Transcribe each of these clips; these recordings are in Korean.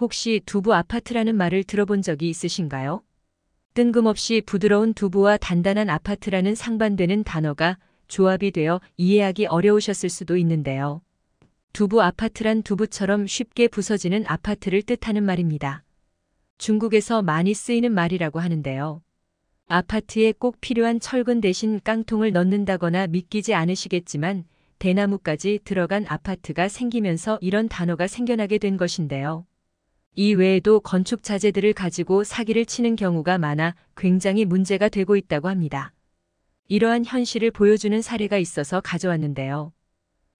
혹시 두부 아파트라는 말을 들어본 적이 있으신가요? 뜬금없이 부드러운 두부와 단단한 아파트라는 상반되는 단어가 조합이 되어 이해하기 어려우셨을 수도 있는데요. 두부 아파트란 두부처럼 쉽게 부서지는 아파트를 뜻하는 말입니다. 중국에서 많이 쓰이는 말이라고 하는데요. 아파트에 꼭 필요한 철근 대신 깡통을 넣는다거나 믿기지 않으시겠지만 대나무까지 들어간 아파트가 생기면서 이런 단어가 생겨나게 된 것인데요. 이 외에도 건축 자재들을 가지고 사기를 치는 경우가 많아 굉장히 문제가 되고 있다고 합니다. 이러한 현실을 보여주는 사례가 있어서 가져왔는데요.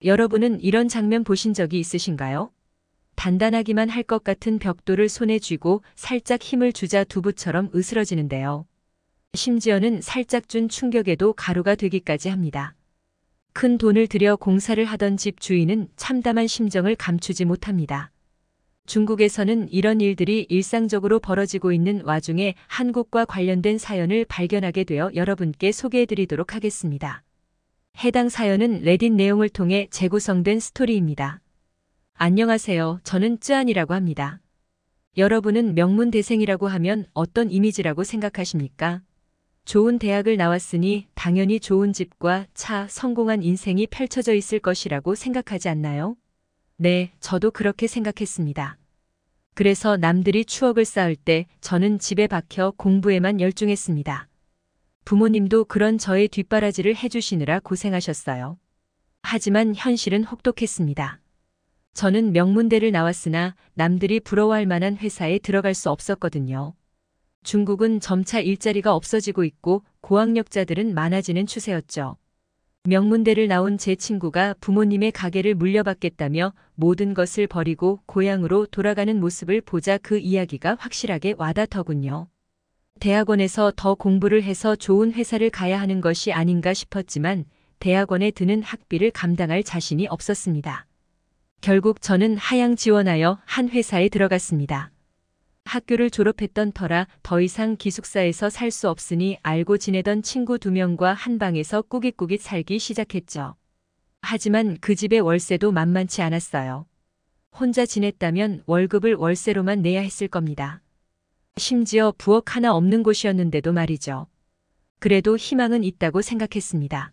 여러분은 이런 장면 보신 적이 있으신가요? 단단하기만 할 것 같은 벽돌을 손에 쥐고 살짝 힘을 주자 두부처럼 으스러지는데요. 심지어는 살짝 준 충격에도 가루가 되기까지 합니다. 큰 돈을 들여 공사를 하던 집 주인은 참담한 심정을 감추지 못합니다. 중국에서는 이런 일들이 일상적으로 벌어지고 있는 와중에 한국과 관련된 사연을 발견하게 되어 여러분께 소개해드리도록 하겠습니다. 해당 사연은 레딧 내용을 통해 재구성된 스토리입니다. 안녕하세요. 저는 쯔안이라고 합니다. 여러분은 명문 대생이라고 하면 어떤 이미지라고 생각하십니까? 좋은 대학을 나왔으니 당연히 좋은 집과 차, 성공한 인생이 펼쳐져 있을 것이라고 생각하지 않나요? 네, 저도 그렇게 생각했습니다. 그래서 남들이 추억을 쌓을 때 저는 집에 박혀 공부에만 열중했습니다. 부모님도 그런 저의 뒷바라지를 해주시느라 고생하셨어요. 하지만 현실은 혹독했습니다. 저는 명문대를 나왔으나 남들이 부러워할 만한 회사에 들어갈 수 없었거든요. 중국은 점차 일자리가 없어지고 있고 고학력자들은 많아지는 추세였죠. 명문대를 나온 제 친구가 부모님의 가게를 물려받겠다며 모든 것을 버리고 고향으로 돌아가는 모습을 보자 그 이야기가 확실하게 와닿더군요. 대학원에서 더 공부를 해서 좋은 회사를 가야 하는 것이 아닌가 싶었지만 대학원에 드는 학비를 감당할 자신이 없었습니다. 결국 저는 하향 지원하여 한 회사에 들어갔습니다. 학교를 졸업했던 터라 더 이상 기숙사에서 살 수 없으니 알고 지내던 친구 두 명과 한 방에서 꾸깃꾸깃 살기 시작했죠. 하지만 그 집의 월세도 만만치 않았어요. 혼자 지냈다면 월급을 월세로만 내야 했을 겁니다. 심지어 부엌 하나 없는 곳이었는데도 말이죠. 그래도 희망은 있다고 생각했습니다.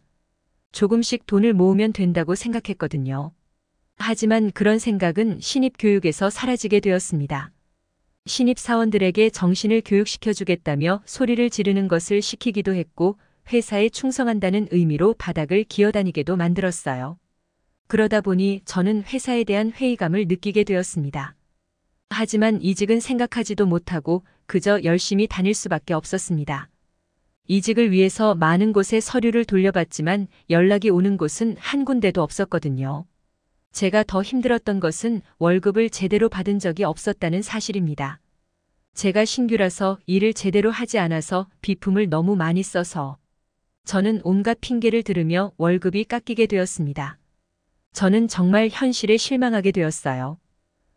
조금씩 돈을 모으면 된다고 생각했거든요. 하지만 그런 생각은 신입 교육에서 사라지게 되었습니다. 신입사원들에게 정신을 교육시켜주겠다며 소리를 지르는 것을 시키기도 했고 회사에 충성한다는 의미로 바닥을 기어다니게도 만들었어요. 그러다 보니 저는 회사에 대한 회의감을 느끼게 되었습니다. 하지만 이직은 생각하지도 못하고 그저 열심히 다닐 수밖에 없었습니다. 이직을 위해서 많은 곳에 서류를 돌려봤지만 연락이 오는 곳은 한 군데도 없었거든요. 제가 더 힘들었던 것은 월급을 제대로 받은 적이 없었다는 사실입니다. 제가 신규라서 일을 제대로 하지 않아서 비품을 너무 많이 써서 저는 온갖 핑계를 들으며 월급이 깎이게 되었습니다. 저는 정말 현실에 실망하게 되었어요.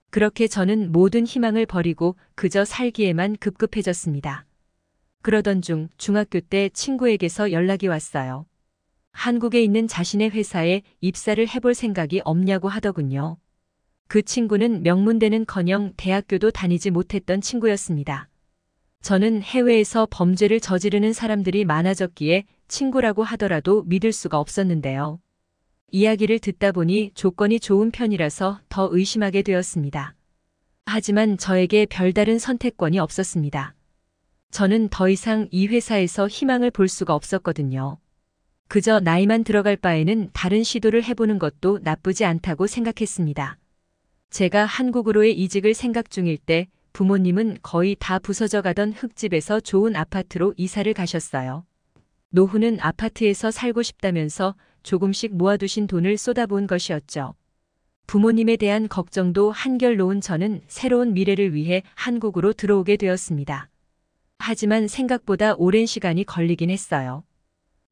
그렇게 저는 모든 희망을 버리고 그저 살기에만 급급해졌습니다. 그러던 중 중학교 때 친구에게서 연락이 왔어요. 한국에 있는 자신의 회사에 입사를 해볼 생각이 없냐고 하더군요. 그 친구는 명문대는커녕 대학교도 다니지 못했던 친구였습니다. 저는 해외에서 범죄를 저지르는 사람들이 많아졌기에 친구라고 하더라도 믿을 수가 없었는데요. 이야기를 듣다 보니 조건이 좋은 편이라서 더 의심하게 되었습니다. 하지만 저에게 별다른 선택권이 없었습니다. 저는 더 이상 이 회사에서 희망을 볼 수가 없었거든요. 그저 나이만 들어갈 바에는 다른 시도를 해보는 것도 나쁘지 않다고 생각했습니다. 제가 한국으로의 이직을 생각 중일 때 부모님은 거의 다 부서져 가던 흙집에서 좋은 아파트로 이사를 가셨어요. 노후는 아파트에서 살고 싶다면서 조금씩 모아두신 돈을 쏟아부은 것이었죠. 부모님에 대한 걱정도 한결 놓은 저는 새로운 미래를 위해 한국으로 들어오게 되었습니다. 하지만 생각보다 오랜 시간이 걸리긴 했어요.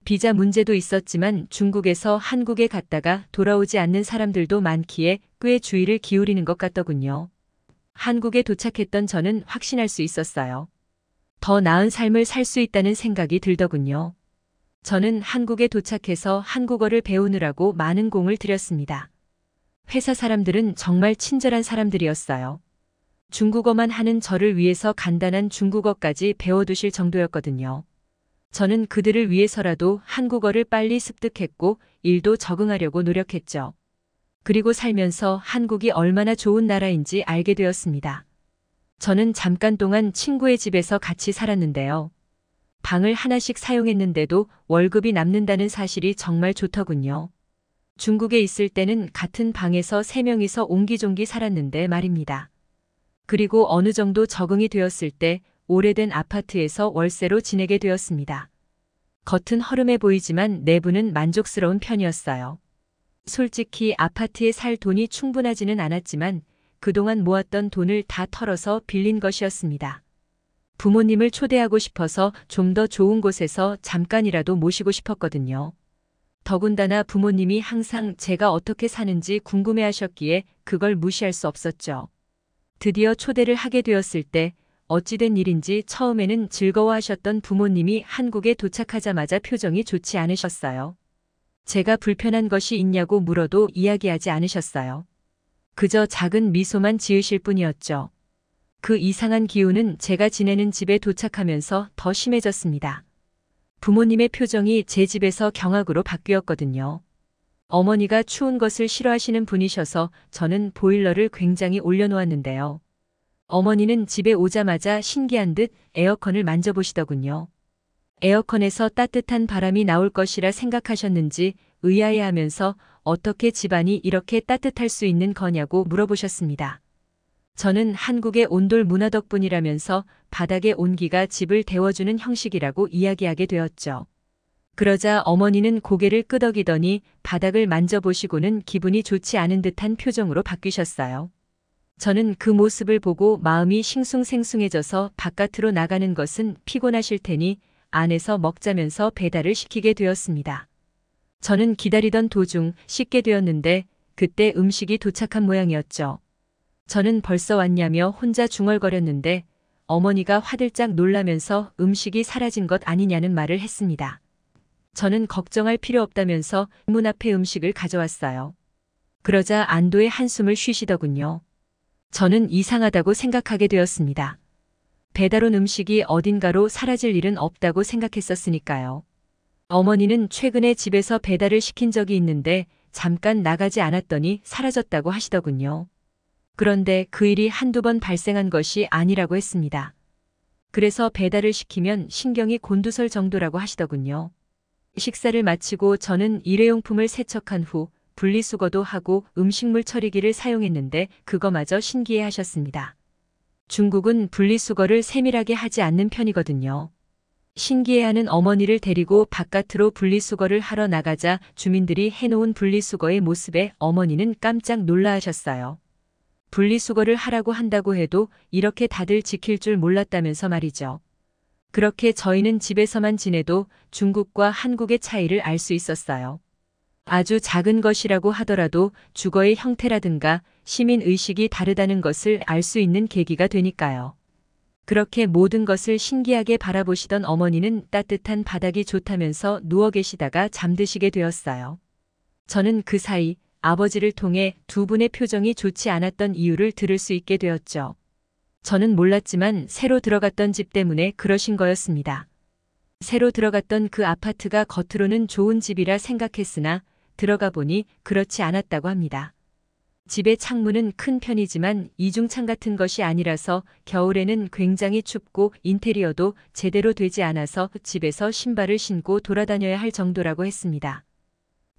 비자 문제도 있었지만 중국에서 한국에 갔다가 돌아오지 않는 사람들도 많기에 꽤 주의를 기울이는 것 같더군요. 한국에 도착했던 저는 확신할 수 있었어요. 더 나은 삶을 살 수 있다는 생각이 들더군요. 저는 한국에 도착해서 한국어를 배우느라고 많은 공을 들였습니다. 회사 사람들은 정말 친절한 사람들이었어요. 중국어만 하는 저를 위해서 간단한 중국어까지 배워두실 정도였거든요. 저는 그들을 위해서라도 한국어를 빨리 습득했고 일도 적응하려고 노력했죠. 그리고 살면서 한국이 얼마나 좋은 나라인지 알게 되었습니다. 저는 잠깐 동안 친구의 집에서 같이 살았는데요. 방을 하나씩 사용했는데도 월급이 남는다는 사실이 정말 좋더군요. 중국에 있을 때는 같은 방에서 3명이서 옹기종기 살았는데 말입니다. 그리고 어느 정도 적응이 되었을 때 오래된 아파트에서 월세로 지내게 되었습니다. 겉은 허름해 보이지만 내부는 만족스러운 편이었어요. 솔직히 아파트에 살 돈이 충분하지는 않았지만 그동안 모았던 돈을 다 털어서 빌린 것이었습니다. 부모님을 초대하고 싶어서 좀 더 좋은 곳에서 잠깐이라도 모시고 싶었거든요. 더군다나 부모님이 항상 제가 어떻게 사는지 궁금해하셨기에 그걸 무시할 수 없었죠. 드디어 초대를 하게 되었을 때 어찌된 일인지 처음에는 즐거워하셨던 부모님이 한국에 도착하자마자 표정이 좋지 않으셨어요. 제가 불편한 것이 있냐고 물어도 이야기하지 않으셨어요. 그저 작은 미소만 지으실 뿐이었죠. 그 이상한 기운은 제가 지내는 집에 도착하면서 더 심해졌습니다. 부모님의 표정이 제 집에서 경악으로 바뀌었거든요. 어머니가 추운 것을 싫어하시는 분이셔서 저는 보일러를 굉장히 올려놓았는데요. 어머니는 집에 오자마자 신기한 듯 에어컨을 만져보시더군요. 에어컨에서 따뜻한 바람이 나올 것이라 생각하셨는지 의아해하면서 어떻게 집안이 이렇게 따뜻할 수 있는 거냐고 물어보셨습니다. 저는 한국의 온돌 문화 덕분이라면서 바닥의 온기가 집을 데워주는 형식이라고 이야기하게 되었죠. 그러자 어머니는 고개를 끄덕이더니 바닥을 만져보시고는 기분이 좋지 않은 듯한 표정으로 바뀌셨어요. 저는 그 모습을 보고 마음이 싱숭생숭해져서 바깥으로 나가는 것은 피곤하실 테니 안에서 먹자면서 배달을 시키게 되었습니다. 저는 기다리던 도중 씻게 되었는데 그때 음식이 도착한 모양이었죠. 저는 벌써 왔냐며 혼자 중얼거렸는데 어머니가 화들짝 놀라면서 음식이 사라진 것 아니냐는 말을 했습니다. 저는 걱정할 필요 없다면서 문 앞에 음식을 가져왔어요. 그러자 안도의 한숨을 쉬시더군요. 저는 이상하다고 생각하게 되었습니다. 배달온 음식이 어딘가로 사라질 일은 없다고 생각했었으니까요. 어머니는 최근에 집에서 배달을 시킨 적이 있는데 잠깐 나가지 않았더니 사라졌다고 하시더군요. 그런데 그 일이 한두 번 발생한 것이 아니라고 했습니다. 그래서 배달을 시키면 신경이 곤두설 정도라고 하시더군요. 식사를 마치고 저는 일회용품을 세척한 후 분리수거도 하고 음식물 처리기를 사용했는데 그거마저 신기해 하셨습니다. 중국은 분리수거를 세밀하게 하지 않는 편이거든요. 신기해하는 어머니를 데리고 바깥으로 분리수거를 하러 나가자 주민들이 해놓은 분리수거의 모습에 어머니는 깜짝 놀라 하셨어요. 분리수거를 하라고 한다고 해도 이렇게 다들 지킬 줄 몰랐다면서 말이죠. 그렇게 저희는 집에서만 지내도 중국과 한국의 차이를 알 수 있었어요. 아주 작은 것이라고 하더라도 주거의 형태라든가 시민 의식이 다르다는 것을 알 수 있는 계기가 되니까요. 그렇게 모든 것을 신기하게 바라보시던 어머니는 따뜻한 바닥이 좋다면서 누워 계시다가 잠드시게 되었어요. 저는 그 사이 아버지를 통해 두 분의 표정이 좋지 않았던 이유를 들을 수 있게 되었죠. 저는 몰랐지만 새로 들어갔던 집 때문에 그러신 거였습니다. 새로 들어갔던 그 아파트가 겉으로는 좋은 집이라 생각했으나 들어가 보니 그렇지 않았다고 합니다. 집의 창문은 큰 편이지만 이중창 같은 것이 아니라서 겨울에는 굉장히 춥고 인테리어도 제대로 되지 않아서 집에서 신발을 신고 돌아다녀야 할 정도라고 했습니다.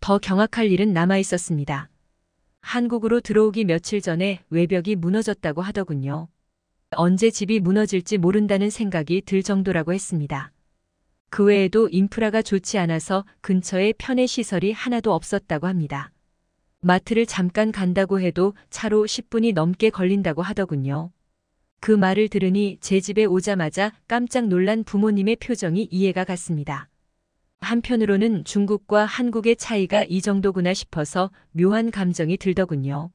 더 경악할 일은 남아 있었습니다. 한국으로 들어오기 며칠 전에 외벽이 무너졌다고 하더군요. 언제 집이 무너질지 모른다는 생각이 들 정도라고 했습니다. 그 외에도 인프라가 좋지 않아서 근처에 편의 시설이 하나도 없었다고 합니다. 마트를 잠깐 간다고 해도 차로 10분이 넘게 걸린다고 하더군요. 그 말을 들으니 제 집에 오자마자 깜짝 놀란 부모님의 표정이 이해가 갔습니다. 한편으로는 중국과 한국의 차이가 이 정도구나 싶어서 묘한 감정이 들더군요.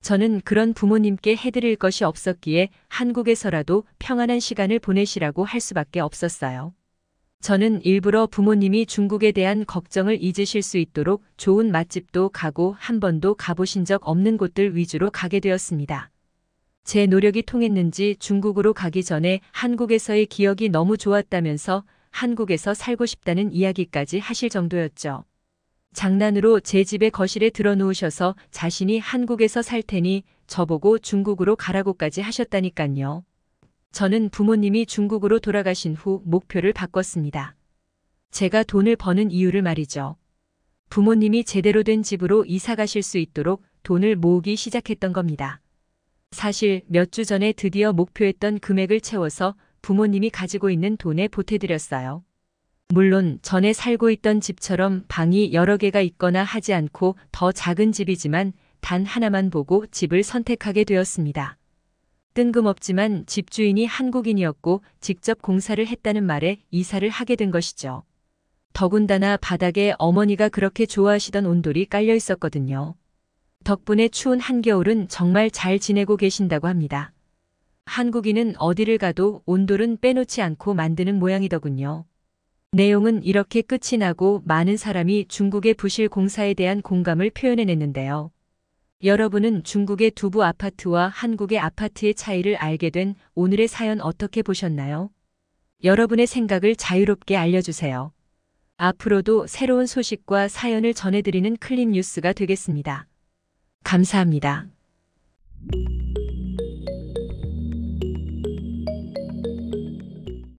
저는 그런 부모님께 해드릴 것이 없었기에 한국에서라도 평안한 시간을 보내시라고 할 수밖에 없었어요. 저는 일부러 부모님이 중국에 대한 걱정을 잊으실 수 있도록 좋은 맛집도 가고 한 번도 가보신 적 없는 곳들 위주로 가게 되었습니다. 제 노력이 통했는지 중국으로 가기 전에 한국에서의 기억이 너무 좋았다면서 한국에서 살고 싶다는 이야기까지 하실 정도였죠. 장난으로 제집에 거실에 들어놓으셔서 자신이 한국에서 살 테니 저보고 중국으로 가라고까지 하셨다니깐요. 저는 부모님이 중국으로 돌아가신 후 목표를 바꿨습니다. 제가 돈을 버는 이유를 말이죠. 부모님이 제대로 된 집으로 이사 가실 수 있도록 돈을 모으기 시작했던 겁니다. 사실 몇 주 전에 드디어 목표했던 금액을 채워서 부모님이 가지고 있는 돈에 보태드렸어요. 물론 전에 살고 있던 집처럼 방이 여러 개가 있거나 하지 않고 더 작은 집이지만 단 하나만 보고 집을 선택하게 되었습니다. 뜬금없지만 집주인이 한국인이었고 직접 공사를 했다는 말에 이사를 하게 된 것이죠. 더군다나 바닥에 어머니가 그렇게 좋아하시던 온돌이 깔려 있었거든요. 덕분에 추운 한겨울은 정말 잘 지내고 계신다고 합니다. 한국인은 어디를 가도 온돌은 빼놓지 않고 만드는 모양이더군요. 내용은 이렇게 끝이 나고 많은 사람이 중국의 부실 공사에 대한 공감을 표현해냈는데요. 여러분은 중국의 두부 아파트와 한국의 아파트의 차이를 알게 된 오늘의 사연 어떻게 보셨나요? 여러분의 생각을 자유롭게 알려주세요. 앞으로도 새로운 소식과 사연을 전해드리는 클립 뉴스가 되겠습니다. 감사합니다.